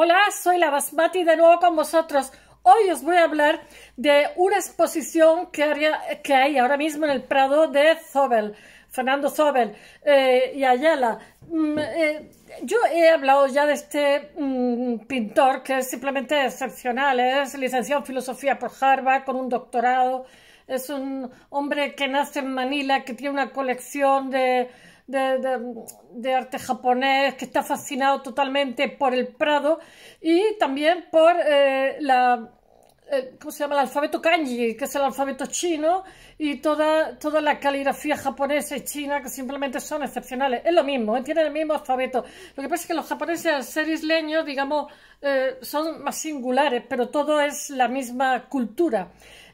Hola, soy la Basmati de nuevo con vosotros. Hoy os voy a hablar de una exposición que, hay ahora mismo en el Prado de Zobel, Fernando Zobel eh, y Ayala. Mm, eh, yo he hablado ya de este mm, pintor que es simplemente excepcional, es licenciado en filosofía por Harvard con un doctorado, es un hombre que nace en Manila, que tiene una colección de de, arte japonés que está fascinado totalmente por el Prado y también por eh, la, ¿cómo se llama? el alfabeto kanji, que es el alfabeto chino, y toda, toda la caligrafía japonesa y china, que simplemente son excepcionales. Es lo mismo, ¿eh? tiene tienen el mismo alfabeto. Lo que pasa es que los japoneses, al ser isleños, digamos, eh, son más singulares, pero todo es la misma cultura.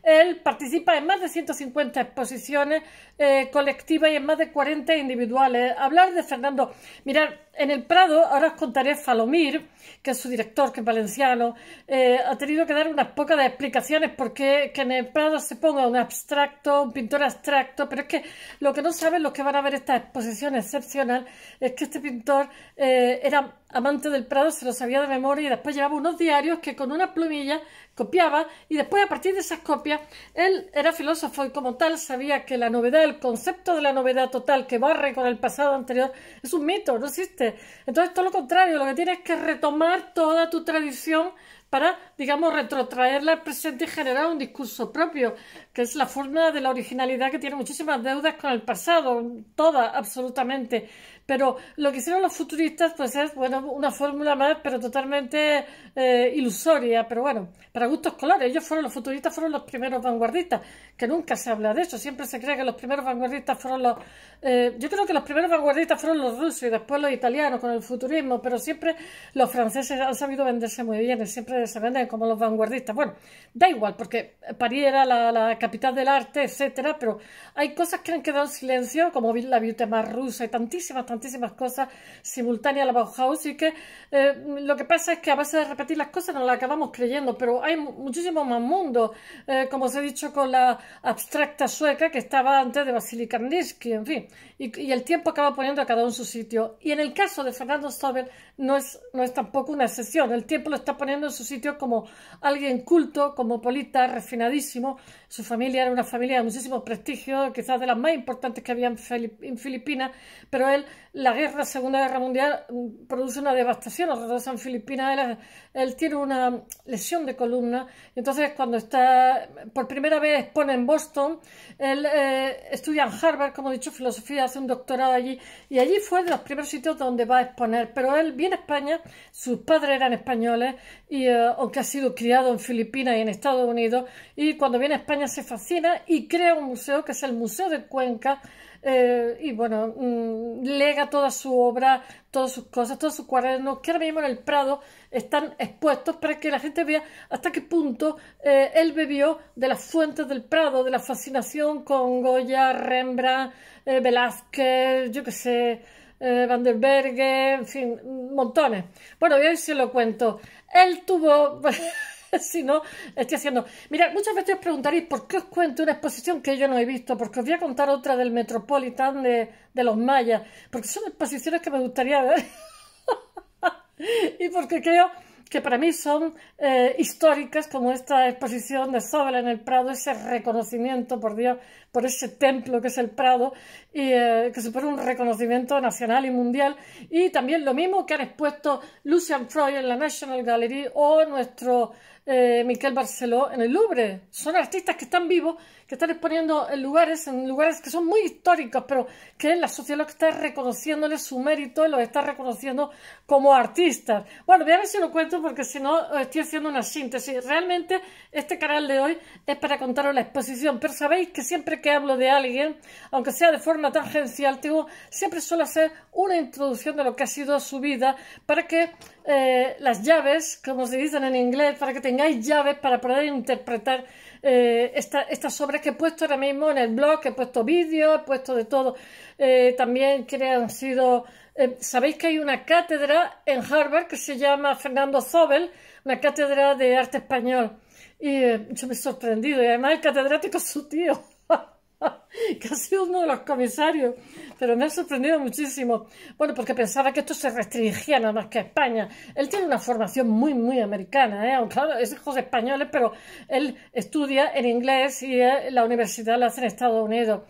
Él participa en más de 150 exposiciones eh, colectivas y en más de 40 individuales. Hablar de Fernando, mirar, en el Prado, ahora os contaré Falomir, que es su director, que es valenciano, eh, ha tenido que dar unas pocas explicaciones porque que en el Prado se ponga un abstracto, un pintor abstracto, pero es que lo que no saben los que van a ver esta exposición excepcional es que este pintor eh, era amante del Prado se lo sabía de memoria y después llevaba unos diarios que con una plumilla copiaba y después a partir de esas copias él era filósofo y como tal sabía que la novedad, el concepto de la novedad total que barre con el pasado anterior es un mito, no existe. Entonces todo lo contrario, lo que tienes es que retomar toda tu tradición para, digamos, retrotraerla al presente y generar un discurso propio, que es la forma de la originalidad que tiene muchísimas deudas con el pasado, todas, absolutamente. Pero lo que hicieron los futuristas pues es bueno, una fórmula más, pero totalmente eh, ilusoria. Pero bueno, para gustos colores. Ellos fueron los futuristas, fueron los primeros vanguardistas, que nunca se habla de eso. Siempre se cree que los primeros vanguardistas fueron los... Eh, yo creo que los primeros vanguardistas fueron los rusos y después los italianos con el futurismo, pero siempre los franceses han sabido venderse muy bien siempre se venden como los vanguardistas. Bueno, da igual, porque París era la, capital del arte, etcétera, pero hay cosas que han quedado en silencio, como la biotema más rusa y tantísimas tantísimas cosas simultáneas a la Bauhaus y que eh, lo que pasa es que a base de repetir las cosas no las acabamos creyendo, pero hay muchísimo más mundo, eh, como os he dicho con la abstracta sueca que estaba antes de Vasily Kandinsky, en fin, y, el tiempo acaba poniendo a cada uno en su sitio. Y en el caso de Fernando Sobel no es, no es tampoco una excepción, el tiempo lo está poniendo en su sitio como alguien culto, como polita, refinadísimo, su familia era una familia de muchísimo prestigio, quizás de las más importantes que había en, Filipinas, pero él la Segunda Guerra Mundial, mm, produce una devastación en de Filipinas. Él, tiene una lesión de columna. Entonces, cuando está por primera vez expone en Boston, él eh, estudia en Harvard, como he dicho, filosofía, hace un doctorado allí. Y allí fue de los primeros sitios donde va a exponer. Pero él viene a España, sus padres eran españoles, y, eh, aunque ha sido criado en Filipinas y en Estados Unidos. Y cuando viene a España se fascina y crea un museo que es el Museo de Cuenca eh, y bueno, mm, lega toda su obra, todas sus cosas, todos sus cuadernos, que ahora mismo en el Prado están expuestos para que la gente vea hasta qué punto eh, él bebió de las fuentes del Prado, de la fascinación con Goya, Rembrandt, eh, Velázquez, yo qué sé, Berge, en fin, montones. Bueno, y hoy se lo cuento. Él tuvo... si no, estoy haciendo... Mira, muchas veces os preguntaréis por qué os cuento una exposición que yo no he visto, porque os voy a contar otra del Metropolitan de, los mayas, porque son exposiciones que me gustaría ver y porque creo que para mí son eh, históricas, como esta exposición de Sobel en el Prado, ese reconocimiento, por Dios, por ese templo que es el Prado, y, eh, que que supone un reconocimiento nacional y mundial. Y también lo mismo que han expuesto Lucian Freud en la National Gallery o nuestro eh, Miquel Barceló en el Louvre. Son artistas que están vivos, que están exponiendo en lugares, en lugares que son muy históricos, pero que la sociedad está reconociéndole su mérito y los está reconociendo como artistas. Bueno, voy a ver si lo cuento porque si no estoy haciendo una síntesis. Realmente este canal de hoy es para contaros la exposición, pero sabéis que siempre que hablo de alguien, aunque sea de forma tangencial, siempre suelo hacer una introducción de lo que ha sido su vida para que eh, las llaves, como se dicen en inglés, para que tengáis llaves para poder interpretar eh, estas obras que he puesto ahora mismo en el blog, he puesto vídeos, he puesto de todo. Eh, también que han sido... Sabéis que hay una cátedra en Harvard que se llama Fernando Zobel, una cátedra de arte español. Y yo me he sorprendido, y además el catedrático es su tío. que ha sido uno de los comisarios, pero me ha sorprendido muchísimo. Bueno, porque pensaba que esto se restringía nada más que a España. Él tiene una formación muy, muy americana, ¿eh? Aunque, claro, es hijo de españoles, pero él estudia en inglés y eh, la universidad la hace en Estados Unidos.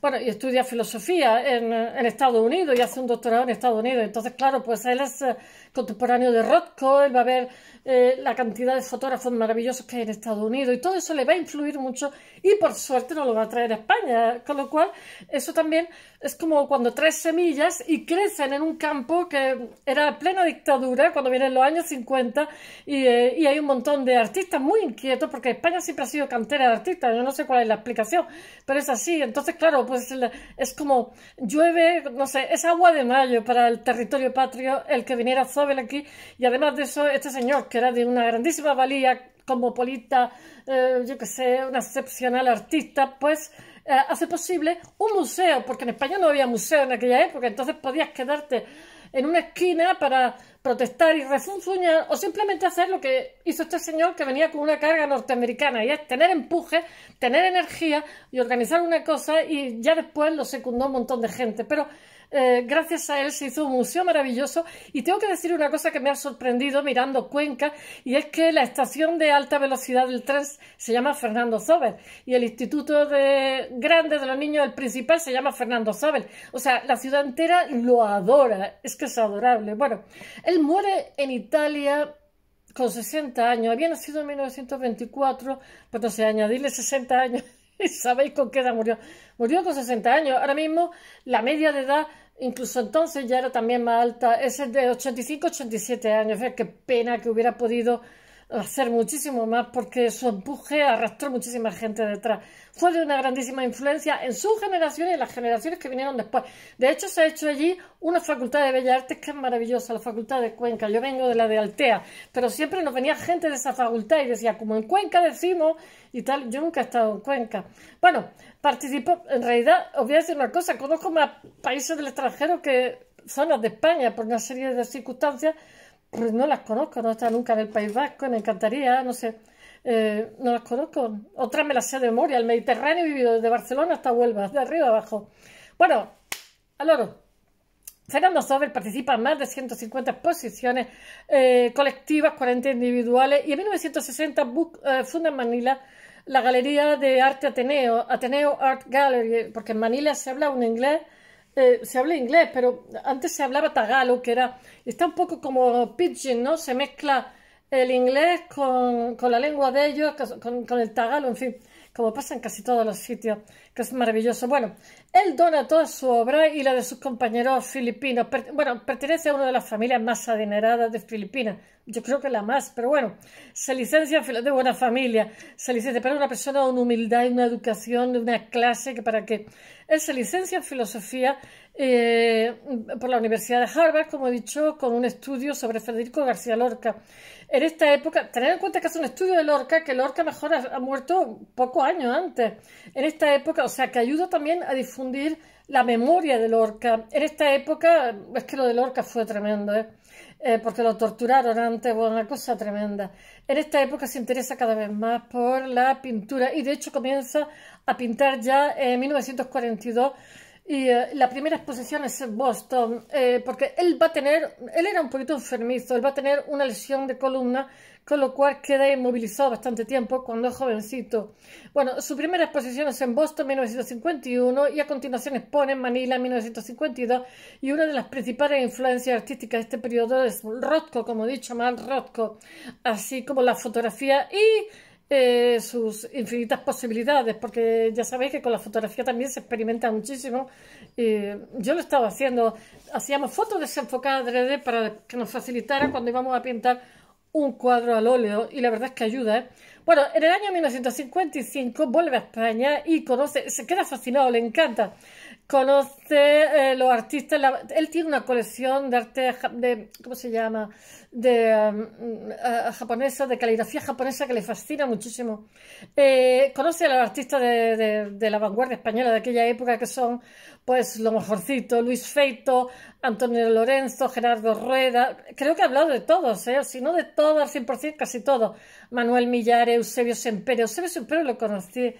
Bueno, y estudia filosofía en, en Estados Unidos y hace un doctorado en Estados Unidos. Entonces, claro, pues él es eh, contemporáneo de Rothko, él va a ver eh, la cantidad de fotógrafos maravillosos que hay en Estados Unidos y todo eso le va a influir mucho y por suerte no lo va a traer a España, con lo cual eso también es como cuando tres semillas y crecen en un campo que era plena dictadura cuando vienen los años 50 y, eh, y hay un montón de artistas muy inquietos porque España siempre ha sido cantera de artistas, yo no sé cuál es la explicación, pero es así, entonces claro, pues es como llueve, no sé, es agua de mayo para el territorio patrio el que viniera a aquí. Y además de eso, este señor, que era de una grandísima valía cosmopolita, eh, yo que sé, una excepcional artista, pues eh, hace posible un museo, porque en España no había museo en aquella época, entonces podías quedarte en una esquina para protestar y refunfuñar o simplemente hacer lo que hizo este señor que venía con una carga norteamericana y es tener empuje, tener energía y organizar una cosa y ya después lo secundó un montón de gente. Pero eh, gracias a él se hizo un museo maravilloso y tengo que decir una cosa que me ha sorprendido mirando Cuenca y es que la estación de alta velocidad del tren se llama Fernando Zobel y el Instituto de Grande de los Niños, el principal, se llama Fernando Zobel O sea, la ciudad entera lo adora, es que es adorable. Bueno, él muere en Italia con 60 años, había nacido en 1924, Pero no añadirle 60 años y sabéis con qué edad murió. Murió con 60 años. Ahora mismo la media de edad incluso entonces ya era también más alta, ese es de 85, 87 años, es eh, qué pena que hubiera podido hacer muchísimo más porque su empuje arrastró muchísima gente detrás. Fue de una grandísima influencia en su generación y en las generaciones que vinieron después. De hecho, se ha hecho allí una facultad de Bellas Artes que es maravillosa, la facultad de Cuenca. Yo vengo de la de Altea, pero siempre nos venía gente de esa facultad y decía, como en Cuenca decimos y tal, yo nunca he estado en Cuenca. Bueno, Participo, en realidad, os voy a decir una cosa, conozco más países del extranjero que zonas de España por una serie de circunstancias, pero no las conozco, no he estado nunca en el País Vasco, me encantaría, no sé, eh, no las conozco. Otras me las sé de memoria, el Mediterráneo he vivido desde Barcelona hasta Huelva, de arriba abajo. Bueno, al oro. Fernando Sober participa en más de 150 exposiciones eh, colectivas, 40 individuales y en 1960 eh, funda Manila la Galería de Arte Ateneo, Ateneo Art Gallery, porque en Manila se habla un inglés, eh, se habla inglés, pero antes se hablaba tagalo, que era, está un poco como pidgin, ¿no? Se mezcla el inglés con, la lengua de ellos, con, con, el tagalo, en fin, como pasa en casi todos los sitios que es maravilloso. Bueno, él dona toda su obra y la de sus compañeros filipinos. bueno, pertenece a una de las familias más adineradas de Filipinas. Yo creo que la más, pero bueno, se licencia de buena familia, se licencia, pero una persona de una humildad y una educación, de una clase que para que él se licencia en filosofía eh, por la Universidad de Harvard, como he dicho, con un estudio sobre Federico García Lorca. En esta época, tened en cuenta que es un estudio de Lorca, que Lorca mejor ha, ha muerto pocos años antes. En esta época o sea, que ayuda también a difundir la memoria de Lorca. En esta época, es que lo de Lorca fue tremendo, ¿eh? Eh, porque lo torturaron antes, bueno, una cosa tremenda. En esta época se interesa cada vez más por la pintura y de hecho comienza a pintar ya en 1942 y eh, la primera exposición es en Boston, eh, porque él va a tener, él era un poquito enfermizo, él va a tener una lesión de columna, con lo cual queda inmovilizado bastante tiempo cuando es jovencito. Bueno, su primera exposición es en Boston en 1951 y a continuación expone en Manila en 1952 y una de las principales influencias artísticas de este periodo es Rothko, como he dicho mal, Rothko, así como la fotografía y eh, sus infinitas posibilidades, porque ya sabéis que con la fotografía también se experimenta muchísimo. yo lo estaba haciendo, hacíamos fotos desenfocadas de para que nos facilitara cuando íbamos a pintar un cuadro al óleo y la verdad es que ayuda. ¿eh? Bueno, en el año 1955 vuelve a España y conoce, se queda fascinado, le encanta. Conoce eh, los artistas, él tiene una colección de arte, de, ¿cómo se llama? de, mm, eh, japonesa, de caligrafía japonesa que le fascina muchísimo. Eh, conoce a los artistas de, la vanguardia española de aquella época que son, pues, lo mejorcito, Luis Feito, Antonio Lorenzo, Gerardo Rueda, creo que ha hablado de todos, ¿eh? si no de todos, al 100%, casi todos. Manuel Millares, Eusebio Sempere, Eusebio Sempere lo conocí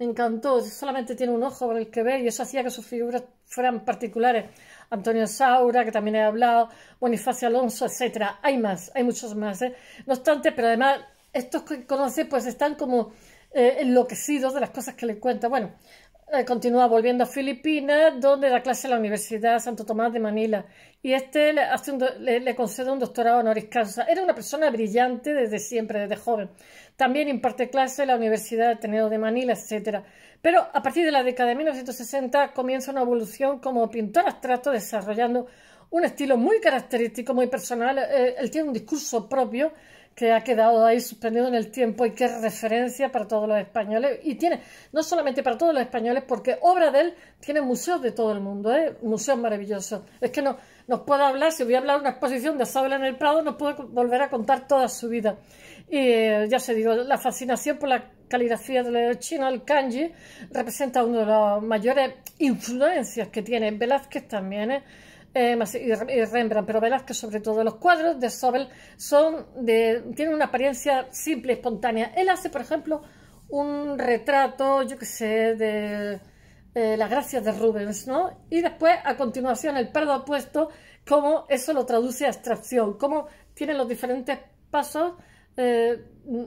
me encantó. Solamente tiene un ojo con el que ver y eso hacía que sus figuras fueran particulares. Antonio Saura, que también he hablado, Bonifacio Alonso, etcétera. Hay más, hay muchos más. ¿eh? No obstante, pero además estos que conoce pues están como eh, enloquecidos de las cosas que le cuenta. Bueno, eh, continúa volviendo a Filipinas, donde da clase en la Universidad Santo Tomás de Manila. Y este le, hace un concede un doctorado honoris causa. Era una persona brillante desde siempre, desde joven. También imparte clase en la Universidad de Ateneo de Manila, etc. Pero a partir de la década de 1960 comienza una evolución como pintor abstracto, desarrollando un estilo muy característico, muy personal. Eh, él tiene un discurso propio que ha quedado ahí suspendido en el tiempo y que es referencia para todos los españoles. Y tiene, no solamente para todos los españoles, porque obra de él tiene museos de todo el mundo, ¿eh? museos maravillosos. Es que no, nos puede hablar, si voy a hablar de una exposición de Sabel en el Prado, nos puede volver a contar toda su vida. Y eh, ya se digo, la fascinación por la caligrafía del chino, el kanji, representa una de las mayores influencias que tiene. Velázquez también, ¿eh? Eh, y Rembrandt, pero verás que sobre todo los cuadros de Sobel, son de, tienen una apariencia simple, espontánea. Él hace, por ejemplo, un retrato, yo qué sé, de eh, las gracias de Rubens, ¿no? Y después, a continuación, el perdo opuesto, cómo eso lo traduce a abstracción, cómo tiene los diferentes pasos eh,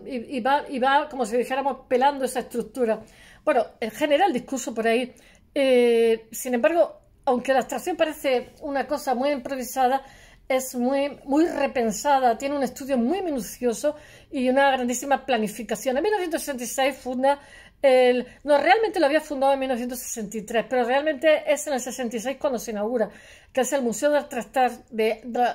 y, va, como si dijéramos, pelando esa estructura. Bueno, en general, discurso por ahí. sin embargo, aunque la abstracción parece una cosa muy improvisada, es muy, muy repensada, tiene un estudio muy minucioso y una grandísima planificación. En 1966 funda el, no, realmente lo había fundado en 1963, pero realmente es en el 66 cuando se inaugura, que es el Museo de de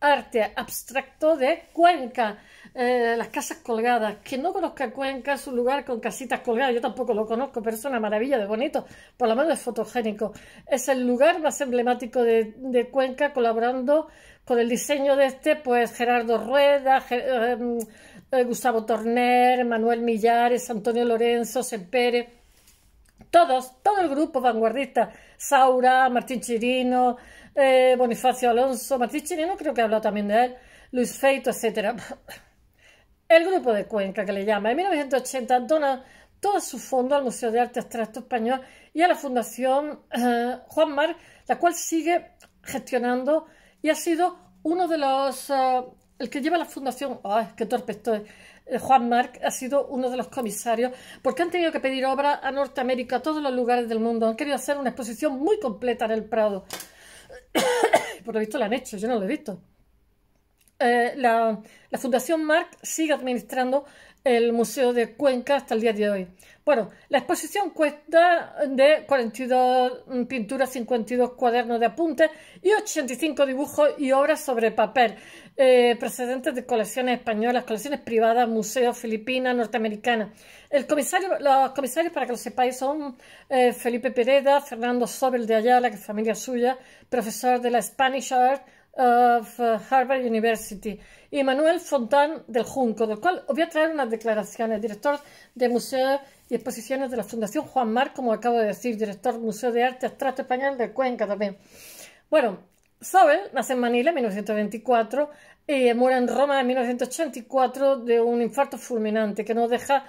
Arte Abstracto de Cuenca. Eh, las casas colgadas. quien no conozca Cuenca, es un lugar con casitas colgadas, yo tampoco lo conozco, pero es una maravilla de bonito, por lo menos es fotogénico. Es el lugar más emblemático de, Cuenca, colaborando con el diseño de este, pues Gerardo Rueda, eh, eh, Gustavo Torner, Manuel Millares, Antonio Lorenzo, Sempere todos, todo el grupo vanguardista, Saura, Martín Chirino, Bonifacio Alonso, Martín Chirino creo que hablado también de él, Luis Feito, etcétera. El Grupo de Cuenca, que le llama, en 1980 dona todo su fondo al Museo de Arte Abstracto Español y a la Fundación eh, Juan Marc, la cual sigue gestionando y ha sido uno de los... Eh, el que lleva la Fundación... ¡Ay, qué torpe estoy! Eh, Juan Marc ha sido uno de los comisarios porque han tenido que pedir obra a Norteamérica, a todos los lugares del mundo. Han querido hacer una exposición muy completa en el Prado. Por lo visto la han hecho, yo no lo he visto. Eh, la, la, Fundación Marc sigue administrando el Museo de Cuenca hasta el día de hoy. Bueno, la exposición cuesta de 42 mm, pinturas, 52 cuadernos de apuntes y 85 dibujos y obras sobre papel eh, procedentes de colecciones españolas, colecciones privadas, museos filipinas, norteamericanas. El comisario, los comisarios, para que lo sepáis, son eh, Felipe Pereda, Fernando Sobel de Ayala, que es familia suya, profesor de la Spanish Art de uh, Harvard University, y Manuel Fontán del Junco, del cual os voy a traer unas declaraciones, director de museos y Exposiciones de la Fundación Juan Mar, como acabo de decir, director Museo de Arte Abstracto Español de Cuenca también. Bueno, Sobel nace en Manila en 1924 y muere en Roma en 1984 de un infarto fulminante que no deja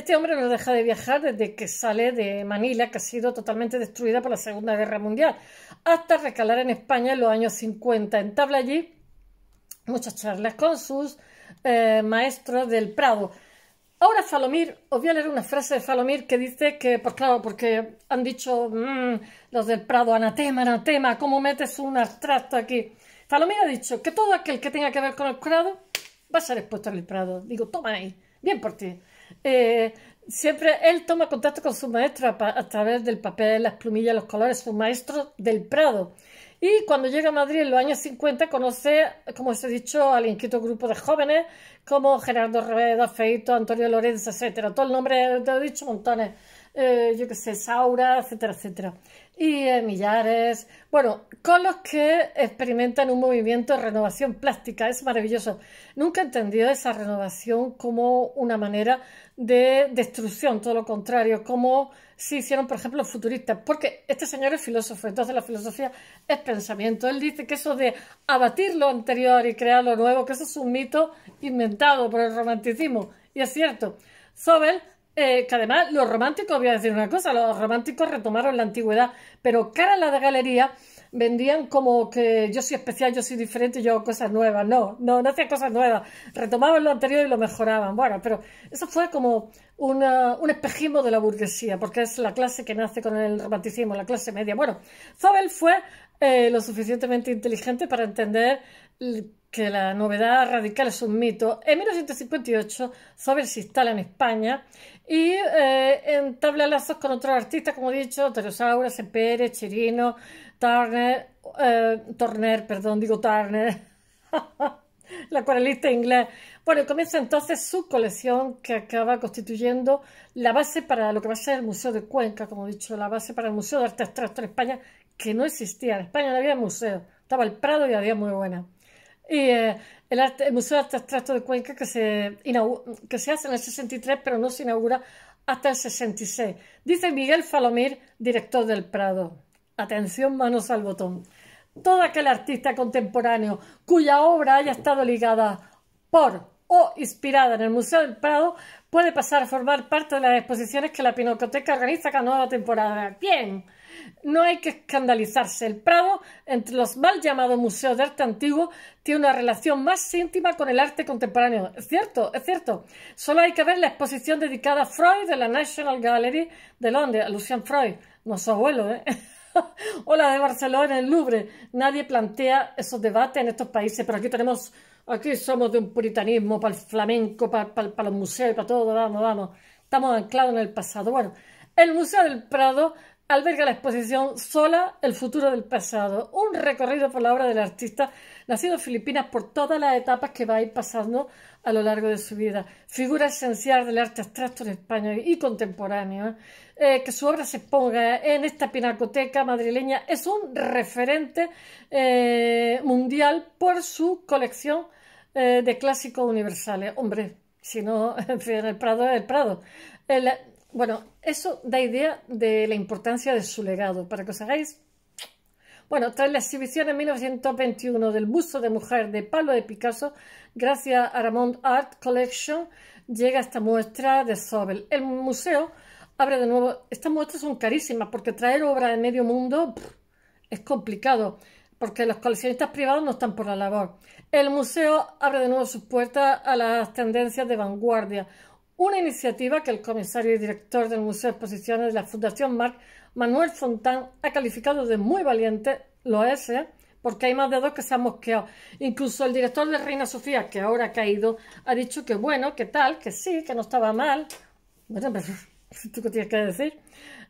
este hombre no deja de viajar desde que sale de Manila, que ha sido totalmente destruida por la Segunda Guerra Mundial, hasta recalar en España en los años 50. Entabla allí muchas charlas con sus eh, maestros del Prado. Ahora Falomir, os voy a leer una frase de Falomir que dice que, pues claro, porque han dicho mm, los del Prado, anatema, anatema, ¿cómo metes un abstracto aquí? Falomir ha dicho que todo aquel que tenga que ver con el Prado va a ser expuesto en el Prado. Digo, toma ahí, bien por ti. Eh, siempre él toma contacto con su maestro a través del papel, las plumillas, los colores, su maestro del Prado. Y cuando llega a Madrid en los años 50 conoce, como os he dicho, al inquieto grupo de jóvenes como Gerardo Rueda, Feito, Antonio Lorenzo, etcétera. Todo el nombre, te he dicho montones. Eh, yo qué sé, Saura, etcétera, etcétera. Y eh, Millares, bueno, con los que experimentan un movimiento de renovación plástica, es maravilloso. Nunca he entendido esa renovación como una manera de destrucción, todo lo contrario, como si hicieron, por ejemplo, los futuristas, porque este señor es filósofo, entonces la filosofía es pensamiento. Él dice que eso de abatir lo anterior y crear lo nuevo, que eso es un mito inventado por el romanticismo, y es cierto. Sobel eh, que además los románticos, voy a decir una cosa, los románticos retomaron la antigüedad, pero cara a la de galería vendían como que yo soy especial, yo soy diferente, yo hago cosas nuevas. No, no, no hacían cosas nuevas. Retomaban lo anterior y lo mejoraban. Bueno, pero eso fue como un espejismo de la burguesía, porque es la clase que nace con el romanticismo, la clase media. Bueno, Zobel fue eh, lo suficientemente inteligente para entender que la novedad radical es un mito, en 1958 Sober se instala en España y eh, lazos con otros artistas, como he dicho, Teresaura, sepérez Chirino, Turner, eh, Turner, perdón, digo Turner, la acuarelista inglés. Bueno, comienza entonces su colección que acaba constituyendo la base para lo que va a ser el Museo de Cuenca, como he dicho, la base para el Museo de Arte Abstracto en España, que no existía. En España no había museo, estaba el Prado y había muy buena. Y eh, el, Museo de Arte Abstracto de Cuenca que se, hace en el 63 pero no se inaugura hasta el 66. Dice Miguel Falomir, director del Prado. Atención, manos al botón. Todo aquel artista contemporáneo cuya obra haya estado ligada por o inspirada en el Museo del Prado puede pasar a formar parte de las exposiciones que la Pinacoteca organiza cada nueva temporada. Bien. No hay que escandalizarse. El Prado, entre los mal llamados museos de arte antiguo, tiene una relación más íntima con el arte contemporáneo. Es cierto, es cierto. Solo hay que ver la exposición dedicada a Freud de la National Gallery de Londres, a Lucian Freud, nuestro abuelo, o ¿eh? la de Barcelona en el Louvre. Nadie plantea esos debates en estos países, pero aquí tenemos, aquí somos de un puritanismo para el flamenco, para, los museos, para todo, vamos, vamos. Estamos anclados en el pasado. Bueno, el Museo del Prado alberga la exposición Sola, el futuro del pasado, un recorrido por la obra del artista nacido en Filipinas por todas las etapas que va a ir pasando a lo largo de su vida. Figura esencial del arte abstracto en España y contemporáneo. Eh, que su obra se exponga en esta pinacoteca madrileña es un referente eh, mundial por su colección eh, de clásicos universales. Hombre, si no, en el Prado es el Prado. Bueno, eso da idea de la importancia de su legado. Para que os hagáis bueno, tras la exhibición en 1921 del busto de mujer de Pablo de Picasso, gracias a Ramón Art Collection, llega esta muestra de Sobel. El museo abre de nuevo. Estas muestras son carísimas porque traer obras de medio mundo es complicado porque los coleccionistas privados no están por la labor. El museo abre de nuevo sus puertas a las tendencias de vanguardia, una iniciativa que el comisario y director del Museo de Exposiciones de la Fundación Marc, Manuel Fontán, ha calificado de muy valiente, lo es, ¿eh? porque hay más de dos que se han mosqueado. Incluso el director de Reina Sofía, que ahora ha caído, ha dicho que bueno, que tal, que sí, que no estaba mal. Bueno, pero tú qué tienes que decir.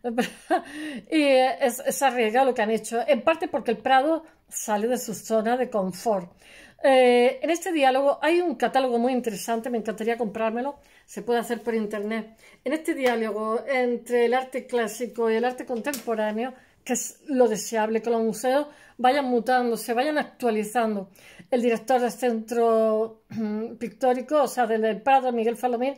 y eh, es, es arriesgado lo que han hecho, en parte porque el Prado sale de su zona de confort. Eh, en este diálogo hay un catálogo muy interesante, me encantaría comprármelo, se puede hacer por internet. En este diálogo entre el arte clásico y el arte contemporáneo, que es lo deseable, que los museos vayan mutando, se vayan actualizando. El director del Centro Pictórico, o sea, del padre Miguel Falomín,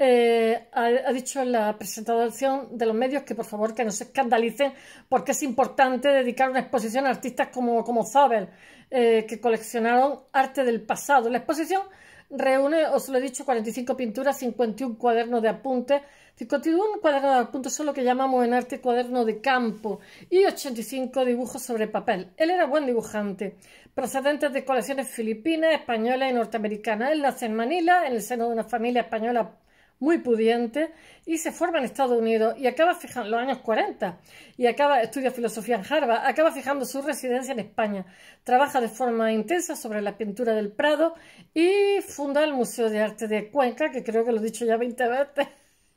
eh, ha, dicho dicho la presentación de los medios que por favor que no se escandalicen porque es importante dedicar una exposición a artistas como, como Zabel, eh, que coleccionaron arte del pasado. La exposición reúne, os lo he dicho, 45 pinturas, 51 cuadernos de apuntes, 51 cuadernos de apuntes son lo que llamamos en arte cuaderno de campo y 85 dibujos sobre papel. Él era buen dibujante, procedente de colecciones filipinas, españolas y norteamericanas. Él nace en Manila, en el seno de una familia española muy pudiente, y se forma en Estados Unidos y acaba fijando los años 40 y acaba estudia filosofía en Harvard, acaba fijando su residencia en España. Trabaja de forma intensa sobre la pintura del Prado y funda el Museo de Arte de Cuenca, que creo que lo he dicho ya 20 veces.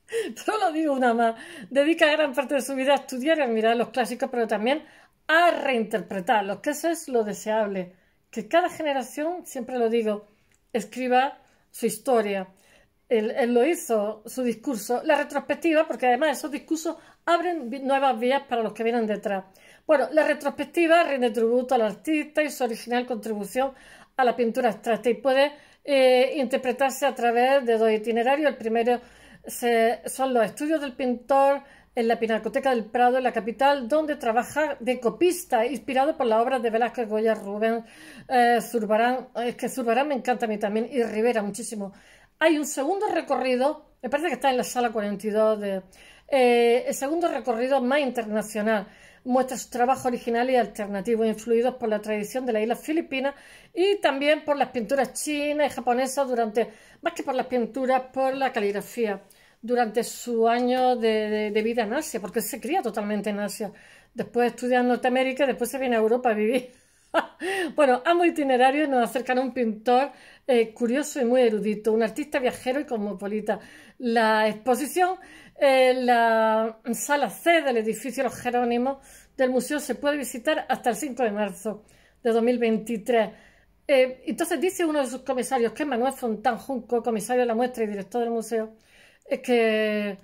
Pero lo digo una más. Dedica gran parte de su vida a estudiar y a mirar los clásicos, pero también a reinterpretarlos, que eso es lo deseable. Que cada generación, siempre lo digo, escriba su historia él, lo hizo, su discurso, la retrospectiva, porque además esos discursos abren nuevas vías para los que vienen detrás. Bueno, la retrospectiva rinde tributo al artista y su original contribución a la pintura abstracta y puede eh, interpretarse a través de dos itinerarios. El primero son los estudios del pintor en la Pinacoteca del Prado, en la capital, donde trabaja de copista, inspirado por las obras de Velázquez, Goya, Rubén, eh, Zurbarán, es que Zurbarán me encanta a mí también, y Rivera muchísimo. Hay un segundo recorrido, me parece que está en la sala 42 de... Eh, el segundo recorrido más internacional muestra su trabajo original y alternativo, influidos por la tradición de las islas filipinas y también por las pinturas chinas y japonesas durante, más que por las pinturas, por la caligrafía durante su año de, vida en Asia, porque se cría totalmente en Asia. Después estudia en Norteamérica, después se viene a Europa a vivir. bueno, ambos itinerarios nos acercan a un pintor eh, curioso y muy erudito, un artista viajero y cosmopolita. La exposición en eh, la sala C del edificio Los Jerónimos del museo se puede visitar hasta el 5 de marzo de 2023. Eh, entonces dice uno de sus comisarios, que es Manuel Fontán Junco, comisario de la muestra y director del museo, es que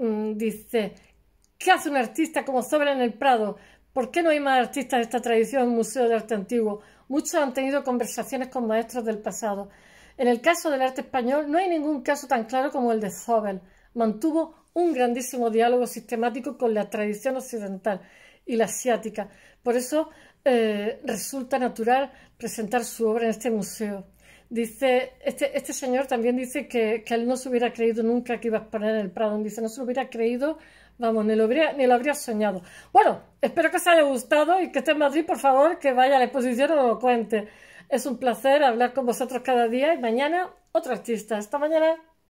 mm, dice ¿Qué hace un artista como Sobra en el Prado? ¿Por qué no hay más artistas de esta tradición en Museo de Arte Antiguo? Muchos han tenido conversaciones con maestros del pasado. En el caso del arte español no hay ningún caso tan claro como el de Zobel. Mantuvo un grandísimo diálogo sistemático con la tradición occidental y la asiática. Por eso eh, resulta natural presentar su obra en este museo. Dice, este, este señor también dice que, él no se hubiera creído nunca que iba a exponer en el Prado. Dice, no se hubiera creído Vamos, ni lo, habría, ni lo habría soñado. Bueno, espero que os haya gustado y que esté en Madrid, por favor, que vaya a la exposición o lo cuente. Es un placer hablar con vosotros cada día y mañana otro artista. Hasta mañana.